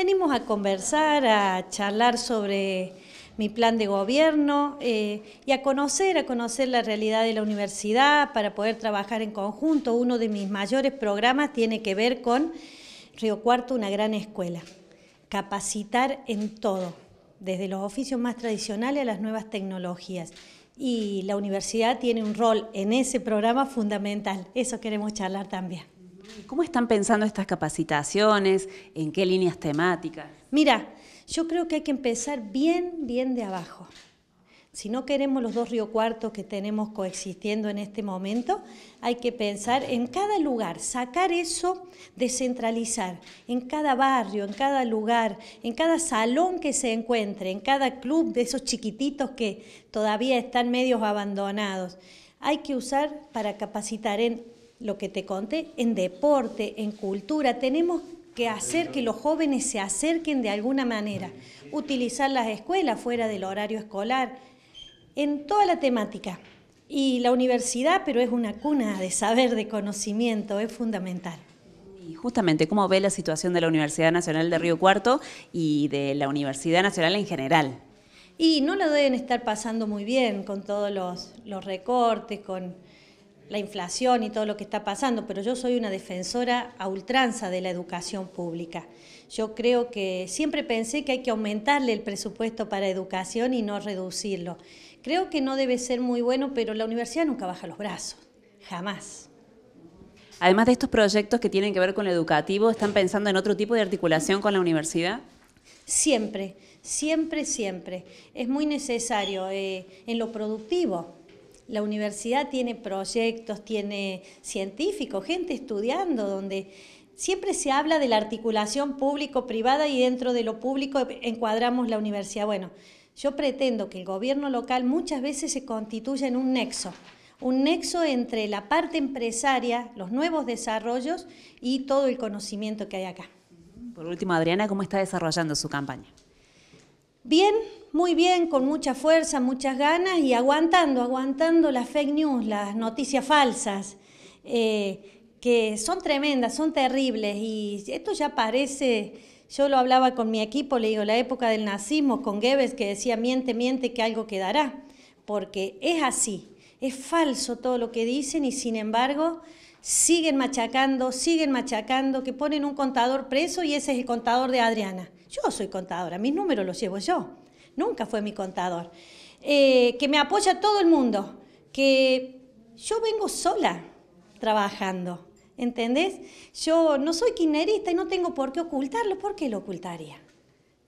Venimos a conversar, a charlar sobre mi plan de gobierno eh, y a conocer, a conocer la realidad de la universidad para poder trabajar en conjunto. Uno de mis mayores programas tiene que ver con Río Cuarto, una gran escuela. Capacitar en todo, desde los oficios más tradicionales a las nuevas tecnologías. Y la universidad tiene un rol en ese programa fundamental. Eso queremos charlar también. ¿Cómo están pensando estas capacitaciones? ¿En qué líneas temáticas? Mira, yo creo que hay que empezar bien, bien de abajo. Si no queremos los dos río cuartos que tenemos coexistiendo en este momento, hay que pensar en cada lugar, sacar eso, descentralizar, en cada barrio, en cada lugar, en cada salón que se encuentre, en cada club de esos chiquititos que todavía están medios abandonados. Hay que usar para capacitar en lo que te conté, en deporte, en cultura. Tenemos que hacer que los jóvenes se acerquen de alguna manera, utilizar las escuelas fuera del horario escolar, en toda la temática. Y la universidad, pero es una cuna de saber, de conocimiento, es fundamental. Y justamente, ¿cómo ve la situación de la Universidad Nacional de Río Cuarto y de la Universidad Nacional en general? Y no lo deben estar pasando muy bien con todos los recortes, con la inflación y todo lo que está pasando, pero yo soy una defensora a ultranza de la educación pública. Yo creo que siempre pensé que hay que aumentarle el presupuesto para educación y no reducirlo. Creo que no debe ser muy bueno, pero la universidad nunca baja los brazos, jamás. Además de estos proyectos que tienen que ver con lo educativo, ¿están pensando en otro tipo de articulación con la universidad? Siempre, siempre, siempre. Es muy necesario eh, en lo productivo la universidad tiene proyectos, tiene científicos, gente estudiando, donde siempre se habla de la articulación público-privada y dentro de lo público encuadramos la universidad. Bueno, yo pretendo que el gobierno local muchas veces se constituya en un nexo, un nexo entre la parte empresaria, los nuevos desarrollos y todo el conocimiento que hay acá. Por último, Adriana, ¿cómo está desarrollando su campaña? Bien, muy bien, con mucha fuerza, muchas ganas y aguantando, aguantando las fake news, las noticias falsas, eh, que son tremendas, son terribles y esto ya parece, yo lo hablaba con mi equipo, le digo, la época del nazismo, con Gueves que decía, miente, miente, que algo quedará, porque es así, es falso todo lo que dicen y sin embargo siguen machacando, siguen machacando, que ponen un contador preso y ese es el contador de Adriana. Yo soy contadora, mis números los llevo yo. Nunca fue mi contador. Eh, que me apoya todo el mundo. Que yo vengo sola trabajando. ¿Entendés? Yo no soy quinerista y no tengo por qué ocultarlo. ¿Por qué lo ocultaría?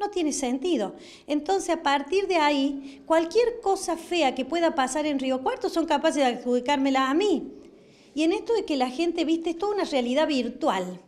No tiene sentido. Entonces, a partir de ahí, cualquier cosa fea que pueda pasar en Río Cuarto son capaces de adjudicármela a mí. Y en esto de que la gente, viste, es toda una realidad virtual.